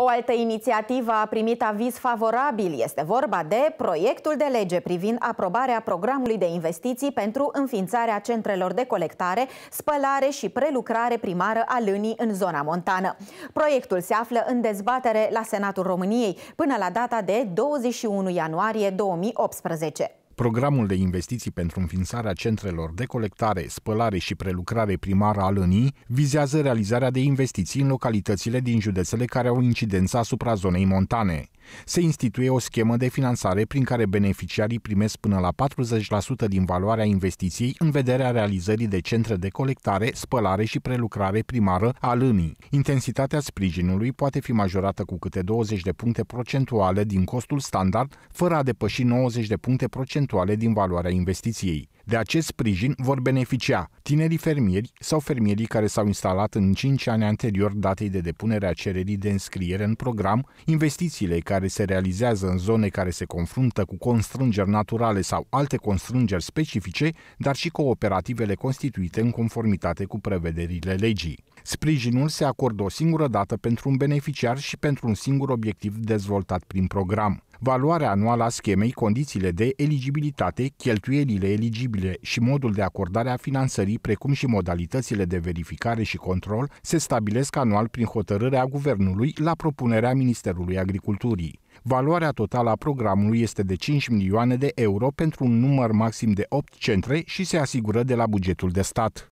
O altă inițiativă a primit aviz favorabil. Este vorba de proiectul de lege privind aprobarea programului de investiții pentru înființarea centrelor de colectare, spălare și prelucrare primară a lânii în zona montană. Proiectul se află în dezbatere la Senatul României până la data de 21 ianuarie 2018. Programul de investiții pentru înființarea centrelor de colectare, spălare și prelucrare primară al ănii vizează realizarea de investiții în localitățile din județele care au incidența asupra zonei montane. Se instituie o schemă de finanțare prin care beneficiarii primesc până la 40% din valoarea investiției în vederea realizării de centre de colectare, spălare și prelucrare primară a lânii. Intensitatea sprijinului poate fi majorată cu câte 20 de puncte procentuale din costul standard, fără a depăși 90 de puncte procentuale din valoarea investiției. De acest sprijin vor beneficia tinerii fermieri sau fermierii care s-au instalat în 5 ani anterior datei de depunere a cererii de înscriere în program, investițiile care se realizează în zone care se confruntă cu constrângeri naturale sau alte constrângeri specifice, dar și cooperativele constituite în conformitate cu prevederile legii. Sprijinul se acordă o singură dată pentru un beneficiar și pentru un singur obiectiv dezvoltat prin program. Valoarea anuală a schemei, condițiile de eligibilitate, cheltuielile eligibile și modul de acordare a finanțării, precum și modalitățile de verificare și control, se stabilesc anual prin hotărârea Guvernului la propunerea Ministerului Agriculturii. Valoarea totală a programului este de 5 milioane de euro pentru un număr maxim de 8 centre și se asigură de la bugetul de stat.